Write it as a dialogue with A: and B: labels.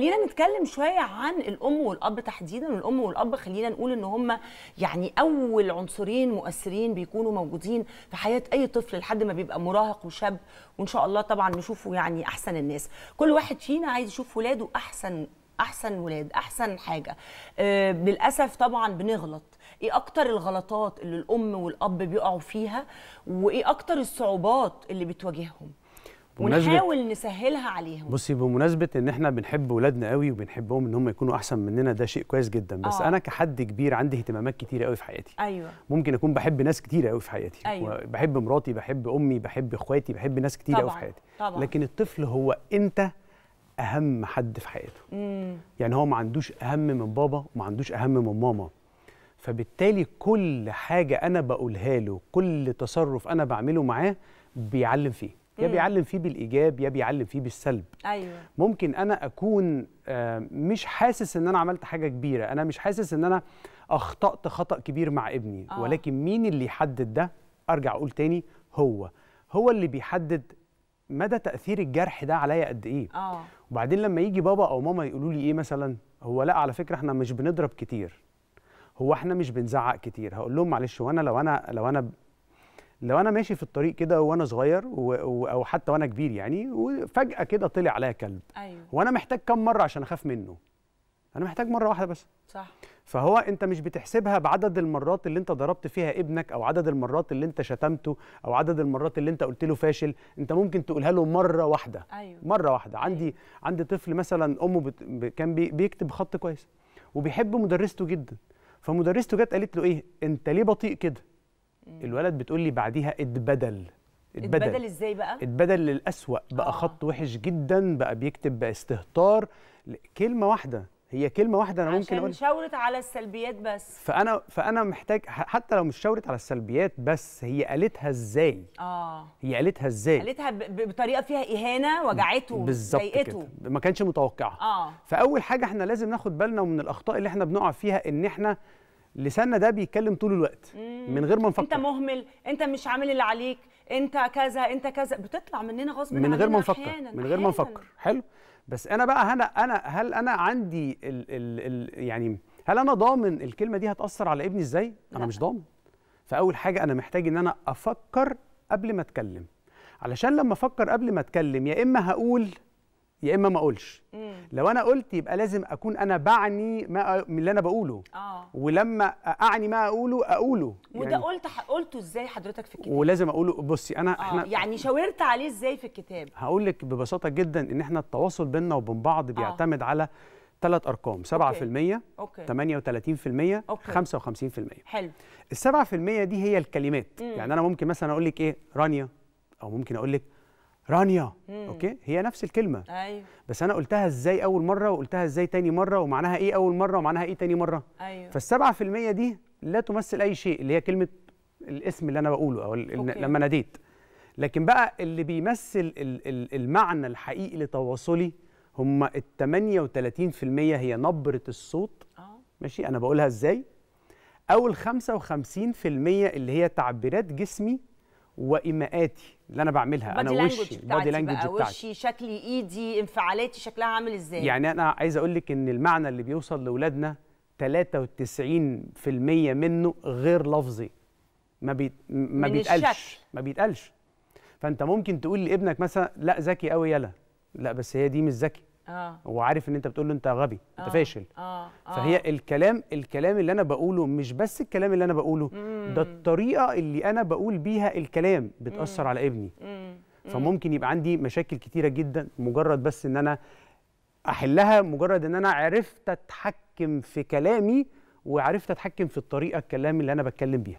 A: خلينا نتكلم شويه عن الام والاب تحديدا الام والاب خلينا نقول ان هم يعني اول عنصرين مؤثرين بيكونوا موجودين في حياه اي طفل لحد ما بيبقى مراهق وشاب وان شاء الله طبعا نشوفه يعني احسن الناس كل واحد فينا عايز يشوف ولاده احسن احسن ولاد احسن حاجه آه للاسف طبعا بنغلط ايه اكتر الغلطات اللي الام والاب بيقعوا فيها وايه اكتر الصعوبات اللي بتواجههم ونحاول نسهلها عليهم
B: بصي بمناسبه ان احنا بنحب اولادنا قوي وبنحبهم ان هم يكونوا احسن مننا ده شيء كويس جدا بس أوه. انا كحد كبير عندي اهتمامات كتيره قوي في حياتي ايوه ممكن اكون بحب ناس كتيره قوي في حياتي أيوة. بحب مراتي بحب امي بحب اخواتي بحب ناس كتيره قوي في حياتي طبعا. لكن الطفل هو انت اهم حد في حياته مم. يعني هو ما عندوش اهم من بابا وما عندوش اهم من ماما فبالتالي كل حاجه انا بقولها له كل تصرف انا بعمله معاه بيعلم فيه يا بيعلم فيه بالايجاب يا بيعلم فيه بالسلب ايوه ممكن انا اكون آه، مش حاسس ان انا عملت حاجه كبيره انا مش حاسس ان انا اخطات خطا كبير مع ابني آه. ولكن مين اللي يحدد ده ارجع اقول تاني هو هو اللي بيحدد مدى تاثير الجرح ده عليا قد ايه آه. وبعدين لما يجي بابا او ماما يقولوا لي ايه مثلا هو لا على فكره احنا مش بنضرب كتير هو احنا مش بنزعق كتير هقول لهم معلش وانا لو انا لو انا لو انا ماشي في الطريق كده وانا صغير و... و... او حتى وانا كبير يعني وفجاه كده طلع عليا كلب أيوة. وانا محتاج كم مره عشان اخاف منه انا محتاج مره واحده بس صح فهو انت مش بتحسبها بعدد المرات اللي انت ضربت فيها ابنك او عدد المرات اللي انت شتمته او عدد المرات اللي انت قلت له فاشل انت ممكن تقولها له مره واحده أيوة. مره واحده أيوة. عندي عندي طفل مثلا امه بت... كان بي... بيكتب خط كويس وبيحب مدرسته جدا فمدرسته جت قالت له ايه انت ليه بطيء كده الولد بتقول لي بعديها اتبدل اتبدل اتبدل ازاي بقى؟ اتبدل للأسوأ بقى آه. خط وحش جدا بقى بيكتب بقى استهتار كلمة واحدة هي كلمة واحدة أنا ممكن أقول عشان
A: شاورت على السلبيات بس فأنا فأنا
B: محتاج حتى لو مش شاورت على السلبيات بس هي قالتها إزاي؟ آه هي قالتها إزاي؟ قالتها
A: بطريقة فيها إهانة وجعته ضايقته
B: ما كانش متوقعها آه فأول حاجة إحنا لازم ناخد بالنا من الأخطاء اللي إحنا بنقع فيها إن إحنا لساننا ده بيتكلم طول الوقت من غير ما نفكر انت
A: مهمل انت مش عامل اللي عليك انت كذا انت كذا بتطلع مننا غصب من غير ما نفكر من غير ما نفكر
B: حلو بس انا بقى انا انا هل انا عندي الـ الـ الـ يعني هل انا ضامن الكلمه دي هتاثر على ابني ازاي انا لا. مش ضامن فاول حاجه انا محتاج ان انا افكر قبل ما اتكلم علشان لما افكر قبل ما اتكلم يا اما هقول يا اما ما اقولش مم. لو انا قلت يبقى لازم اكون انا بعني ما أ... اللي انا بقوله آه. ولما اعني ما اقوله اقوله وده يعني
A: قلت ح... قلته ازاي حضرتك في الكتاب
B: ولازم اقوله بصي انا آه. احنا
A: يعني شاورت عليه ازاي في الكتاب
B: هقول لك ببساطه جدا ان احنا التواصل بيننا وبين بعض آه. بيعتمد آه. على ثلاث ارقام 7% أوكي. أوكي. 38% أوكي. 55% حلو ال 7% دي هي الكلمات مم. يعني انا ممكن مثلا اقول لك ايه رانيا او ممكن اقول لك رانيا مم. اوكي هي نفس الكلمه ايوه بس انا قلتها ازاي اول مره وقلتها ازاي تاني مره ومعناها ايه اول مره ومعناها ايه تاني مره ايوه فالسبعة في المية دي لا تمثل اي شيء اللي هي كلمه الاسم اللي انا بقوله او لما ناديت لكن بقى اللي بيمثل المعنى الحقيقي لتواصلي هم ال 38% هي نبره الصوت آه. ماشي انا بقولها ازاي او ال 55% اللي هي تعبيرات جسمي وايماءاتي اللي انا بعملها انا وشي البادي لانجوج بتاعتي وشي
A: شكلي ايدي انفعالاتي شكلها عامل ازاي يعني
B: انا عايز اقول لك ان المعنى اللي بيوصل لاولادنا 93% منه غير لفظي ما بي... ما بيتقالش الشكل. ما بيتقالش فانت ممكن تقول لابنك مثلا لا ذكي قوي يلا لا بس هي دي مش ذكي اه هو عارف ان انت بتقول له انت غبي آه. انت فاشل
A: آه. آه. فهي
B: الكلام الكلام اللي انا بقوله مش بس الكلام اللي انا بقوله مم. ده الطريقه اللي انا بقول بيها الكلام بتاثر على ابني فممكن يبقى عندي مشاكل كتيره جدا مجرد بس ان انا احلها مجرد ان انا عرفت اتحكم في كلامي وعرفت اتحكم في الطريقه الكلام اللي انا بتكلم بيها طيب